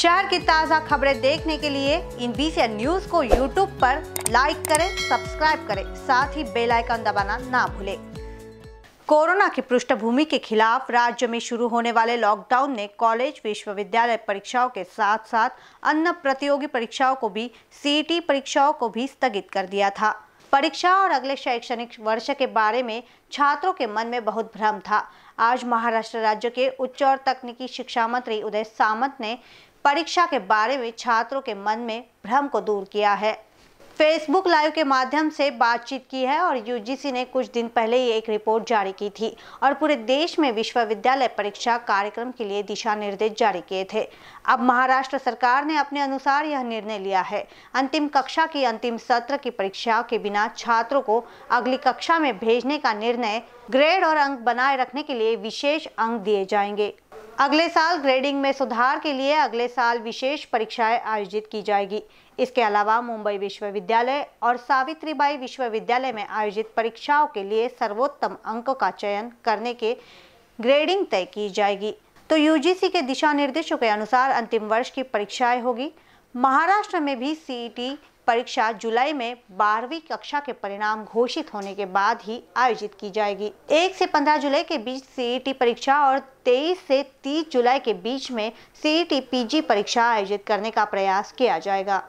शहर की ताज़ा खबरें देखने के लिए इन बीसी न्यूज को यूट्यूब पर लाइक करें सब्सक्राइब करें साथ ही बेल आइकन दबाना ना भूलें कोरोना की पृष्ठभूमि के खिलाफ राज्य में शुरू होने वाले लॉकडाउन ने कॉलेज विश्वविद्यालय परीक्षाओं के साथ साथ अन्य प्रतियोगी परीक्षाओं को भी सी e परीक्षाओं को भी स्थगित कर दिया था परीक्षा और अगले शैक्षणिक वर्ष के बारे में छात्रों के मन में बहुत भ्रम था आज महाराष्ट्र राज्य के उच्च और तकनीकी शिक्षा मंत्री उदय सामंत ने परीक्षा के बारे में छात्रों के मन में भ्रम को दूर किया है फेसबुक लाइव के माध्यम से बातचीत की है और यूजीसी ने कुछ दिन पहले ही एक रिपोर्ट जारी की थी और पूरे देश में विश्वविद्यालय परीक्षा कार्यक्रम के लिए दिशा निर्देश जारी किए थे अब महाराष्ट्र सरकार ने अपने अनुसार यह निर्णय लिया है अंतिम कक्षा की अंतिम सत्र की परीक्षा के बिना छात्रों को अगली कक्षा में भेजने का निर्णय ग्रेड और अंक बनाए रखने के लिए विशेष अंक दिए जाएंगे अगले साल ग्रेडिंग में सुधार के लिए अगले साल विशेष परीक्षाएं आयोजित की जाएगी इसके अलावा मुंबई विश्वविद्यालय और सावित्रीबाई विश्वविद्यालय में आयोजित परीक्षाओं के लिए सर्वोत्तम अंक का चयन करने के ग्रेडिंग तय की जाएगी तो यूजीसी के दिशा निर्देशों के अनुसार अंतिम वर्ष की परीक्षाएं होगी महाराष्ट्र में भी सीईटी परीक्षा जुलाई में बारहवीं कक्षा के परिणाम घोषित होने के बाद ही आयोजित की जाएगी एक से पंद्रह जुलाई के बीच सीईटी e परीक्षा और तेईस से तीस जुलाई के बीच में सीईटी पीजी e परीक्षा आयोजित करने का प्रयास किया जाएगा